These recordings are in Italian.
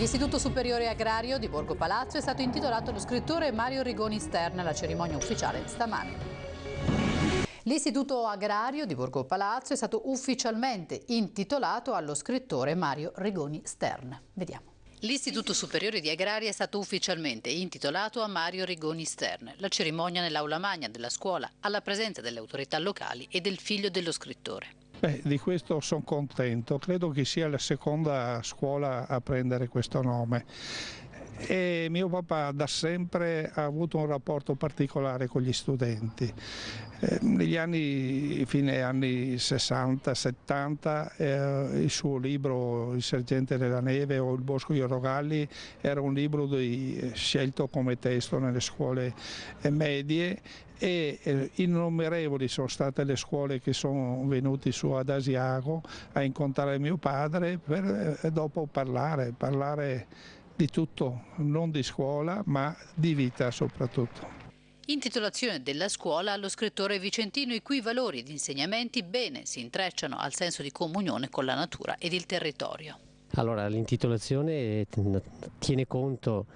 L'Istituto Superiore Agrario di Borgo Palazzo è stato intitolato allo scrittore Mario Rigoni Stern alla cerimonia ufficiale stamane. L'Istituto Agrario di Borgo Palazzo è stato ufficialmente intitolato allo scrittore Mario Rigoni Stern. Vediamo. L'Istituto Superiore di Agraria è stato ufficialmente intitolato a Mario Rigoni Stern. La cerimonia nell'aula magna della scuola, alla presenza delle autorità locali e del figlio dello scrittore. Beh, di questo sono contento, credo che sia la seconda scuola a prendere questo nome e mio papà da sempre ha avuto un rapporto particolare con gli studenti. Ehm, negli anni, fine anni 60-70, eh, il suo libro Il sergente della neve o Il bosco di Rogalli era un libro di, eh, scelto come testo nelle scuole eh, medie e eh, innumerevoli sono state le scuole che sono venute su ad Asiago a incontrare mio padre per dopo parlare, parlare di tutto, non di scuola ma di vita soprattutto. Intitolazione della scuola allo scrittore vicentino i cui valori ed insegnamenti bene si intrecciano al senso di comunione con la natura ed il territorio. Allora, l'intitolazione eh, tiene conto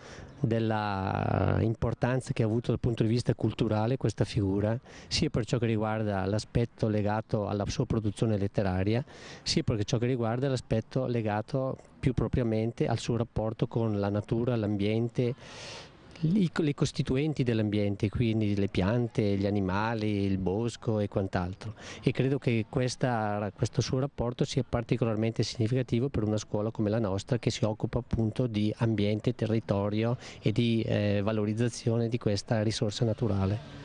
della importanza che ha avuto dal punto di vista culturale questa figura, sia per ciò che riguarda l'aspetto legato alla sua produzione letteraria, sia per ciò che riguarda l'aspetto legato più propriamente al suo rapporto con la natura, l'ambiente le costituenti dell'ambiente, quindi le piante, gli animali, il bosco e quant'altro e credo che questa, questo suo rapporto sia particolarmente significativo per una scuola come la nostra che si occupa appunto di ambiente, territorio e di eh, valorizzazione di questa risorsa naturale.